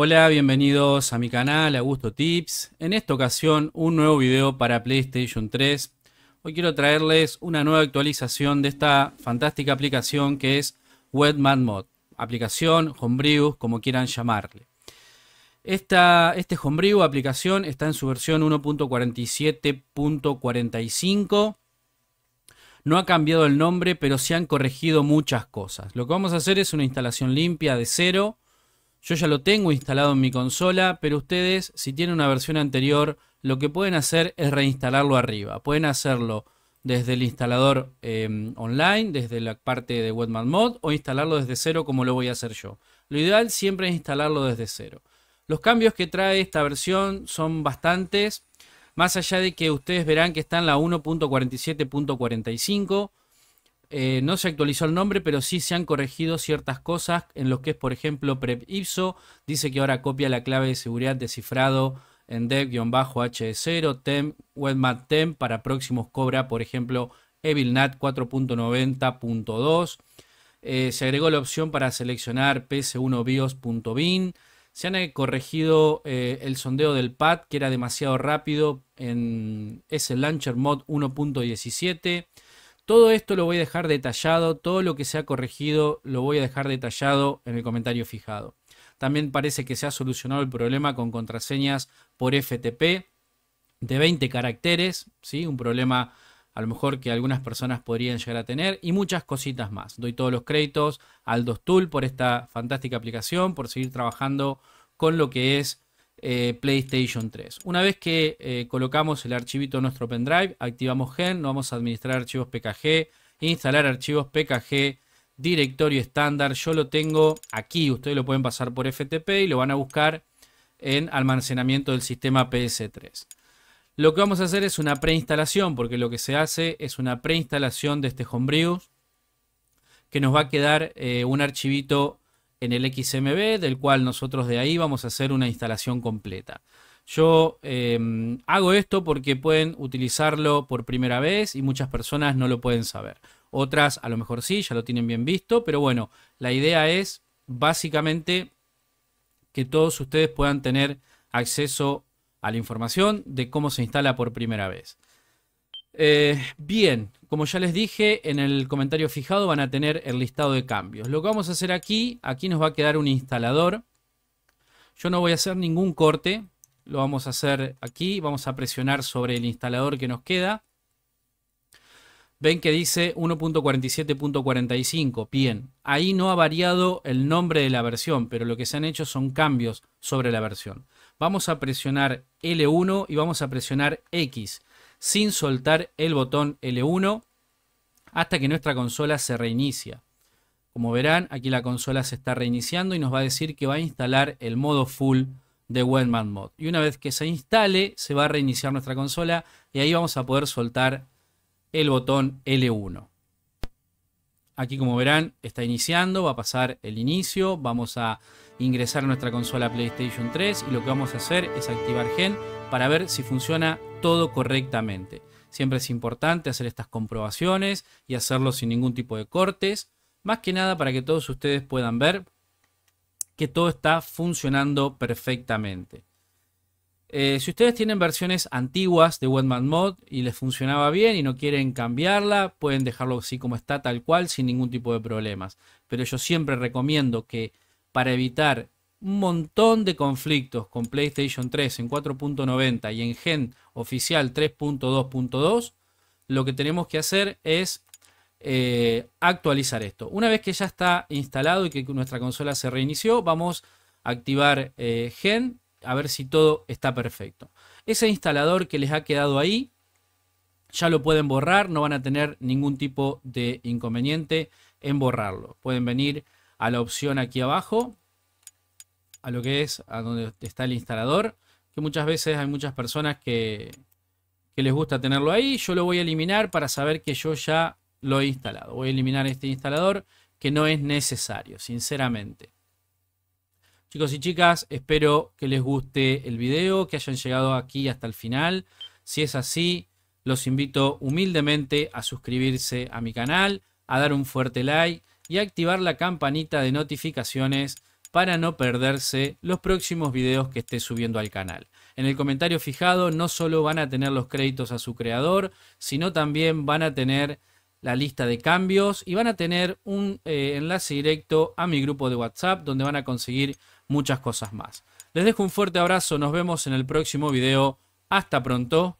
Hola, bienvenidos a mi canal gusto Tips. En esta ocasión un nuevo video para PlayStation 3. Hoy quiero traerles una nueva actualización de esta fantástica aplicación que es Webman Mod. Aplicación, Homebrew, como quieran llamarle. Esta, este Homebrew aplicación está en su versión 1.47.45. No ha cambiado el nombre, pero se han corregido muchas cosas. Lo que vamos a hacer es una instalación limpia de cero yo ya lo tengo instalado en mi consola, pero ustedes, si tienen una versión anterior, lo que pueden hacer es reinstalarlo arriba. Pueden hacerlo desde el instalador em, online, desde la parte de Webman Mod, o instalarlo desde cero como lo voy a hacer yo. Lo ideal siempre es instalarlo desde cero. Los cambios que trae esta versión son bastantes, más allá de que ustedes verán que está en la 1.47.45, eh, no se actualizó el nombre, pero sí se han corregido ciertas cosas en lo que es, por ejemplo, prep ipso. Dice que ahora copia la clave de seguridad de cifrado en dev h 0 temp, webmat temp para próximos cobra, por ejemplo, EvilNat 4.90.2. Eh, se agregó la opción para seleccionar ps1bios.bin. Se han eh, corregido el sondeo del pad, que era demasiado rápido en ese Launcher Mod 1.17. Todo esto lo voy a dejar detallado, todo lo que se ha corregido lo voy a dejar detallado en el comentario fijado. También parece que se ha solucionado el problema con contraseñas por FTP de 20 caracteres, ¿sí? un problema a lo mejor que algunas personas podrían llegar a tener y muchas cositas más. Doy todos los créditos al Dostool por esta fantástica aplicación, por seguir trabajando con lo que es eh, PlayStation 3. Una vez que eh, colocamos el archivito en nuestro pendrive, activamos Gen, no vamos a administrar archivos PKG, instalar archivos PKG, directorio estándar. Yo lo tengo aquí, ustedes lo pueden pasar por FTP y lo van a buscar en almacenamiento del sistema PS3. Lo que vamos a hacer es una preinstalación, porque lo que se hace es una preinstalación de este Homebrew, que nos va a quedar eh, un archivito en el XMB, del cual nosotros de ahí vamos a hacer una instalación completa. Yo em, hago esto porque pueden utilizarlo por primera vez y muchas personas no lo pueden saber. Otras a lo mejor sí, ya lo tienen bien visto, pero bueno, la idea es básicamente que todos ustedes puedan tener acceso a la información de cómo se instala por primera vez. Eh, bien, como ya les dije, en el comentario fijado van a tener el listado de cambios. Lo que vamos a hacer aquí, aquí nos va a quedar un instalador. Yo no voy a hacer ningún corte, lo vamos a hacer aquí, vamos a presionar sobre el instalador que nos queda. Ven que dice 1.47.45. Bien, ahí no ha variado el nombre de la versión, pero lo que se han hecho son cambios sobre la versión. Vamos a presionar L1 y vamos a presionar X sin soltar el botón L1 hasta que nuestra consola se reinicia. Como verán, aquí la consola se está reiniciando y nos va a decir que va a instalar el modo full de Wellman Mod. Y una vez que se instale, se va a reiniciar nuestra consola y ahí vamos a poder soltar el botón L1. Aquí como verán está iniciando, va a pasar el inicio, vamos a ingresar a nuestra consola PlayStation 3 y lo que vamos a hacer es activar Gen para ver si funciona todo correctamente. Siempre es importante hacer estas comprobaciones y hacerlo sin ningún tipo de cortes, más que nada para que todos ustedes puedan ver que todo está funcionando perfectamente. Eh, si ustedes tienen versiones antiguas de Wetman Mod y les funcionaba bien y no quieren cambiarla, pueden dejarlo así como está, tal cual, sin ningún tipo de problemas. Pero yo siempre recomiendo que para evitar un montón de conflictos con PlayStation 3 en 4.90 y en Gen oficial 3.2.2, lo que tenemos que hacer es eh, actualizar esto. Una vez que ya está instalado y que nuestra consola se reinició, vamos a activar eh, Gen a ver si todo está perfecto. Ese instalador que les ha quedado ahí, ya lo pueden borrar, no van a tener ningún tipo de inconveniente en borrarlo. Pueden venir a la opción aquí abajo, a lo que es, a donde está el instalador, que muchas veces hay muchas personas que, que les gusta tenerlo ahí. Yo lo voy a eliminar para saber que yo ya lo he instalado. Voy a eliminar este instalador que no es necesario, sinceramente. Chicos y chicas, espero que les guste el video, que hayan llegado aquí hasta el final. Si es así, los invito humildemente a suscribirse a mi canal, a dar un fuerte like y a activar la campanita de notificaciones para no perderse los próximos videos que esté subiendo al canal. En el comentario fijado no solo van a tener los créditos a su creador, sino también van a tener la lista de cambios y van a tener un eh, enlace directo a mi grupo de WhatsApp donde van a conseguir muchas cosas más. Les dejo un fuerte abrazo, nos vemos en el próximo video. Hasta pronto.